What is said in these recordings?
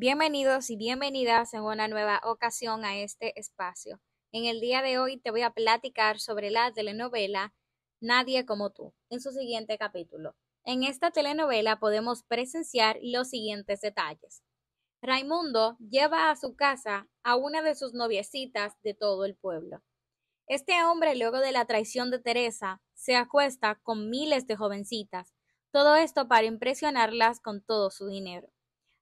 Bienvenidos y bienvenidas en una nueva ocasión a este espacio. En el día de hoy te voy a platicar sobre la telenovela Nadie como tú, en su siguiente capítulo. En esta telenovela podemos presenciar los siguientes detalles. Raimundo lleva a su casa a una de sus noviecitas de todo el pueblo. Este hombre, luego de la traición de Teresa, se acuesta con miles de jovencitas, todo esto para impresionarlas con todo su dinero.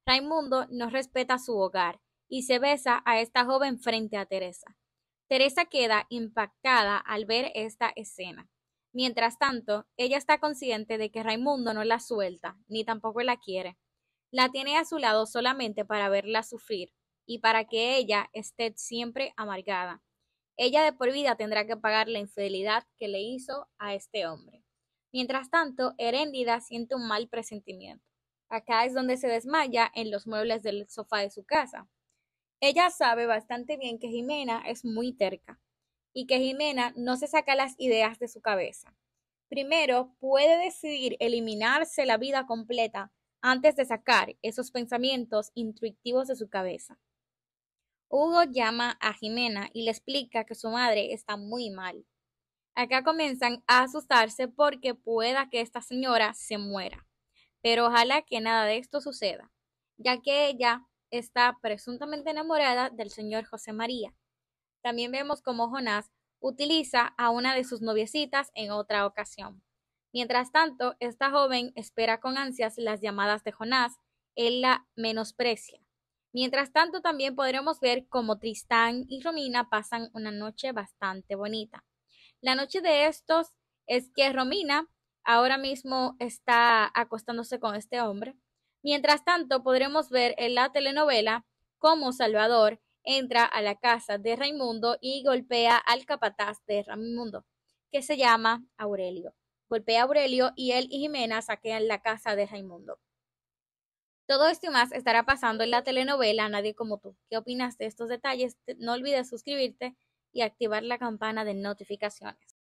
Raimundo no respeta su hogar y se besa a esta joven frente a Teresa. Teresa queda impactada al ver esta escena. Mientras tanto, ella está consciente de que Raimundo no la suelta, ni tampoco la quiere. La tiene a su lado solamente para verla sufrir y para que ella esté siempre amargada. Ella de por vida tendrá que pagar la infidelidad que le hizo a este hombre. Mientras tanto, Heréndida siente un mal presentimiento. Acá es donde se desmaya en los muebles del sofá de su casa. Ella sabe bastante bien que Jimena es muy terca y que Jimena no se saca las ideas de su cabeza. Primero, puede decidir eliminarse la vida completa antes de sacar esos pensamientos intuitivos de su cabeza. Hugo llama a Jimena y le explica que su madre está muy mal. Acá comienzan a asustarse porque pueda que esta señora se muera pero ojalá que nada de esto suceda, ya que ella está presuntamente enamorada del señor José María. También vemos cómo Jonás utiliza a una de sus noviecitas en otra ocasión. Mientras tanto, esta joven espera con ansias las llamadas de Jonás, él la menosprecia. Mientras tanto, también podremos ver cómo Tristán y Romina pasan una noche bastante bonita. La noche de estos es que Romina ahora mismo está acostándose con este hombre. Mientras tanto, podremos ver en la telenovela cómo Salvador entra a la casa de Raimundo y golpea al capataz de Raimundo, que se llama Aurelio. Golpea a Aurelio y él y Jimena saquean la casa de Raimundo. Todo esto y más estará pasando en la telenovela Nadie como tú. ¿Qué opinas de estos detalles? No olvides suscribirte y activar la campana de notificaciones.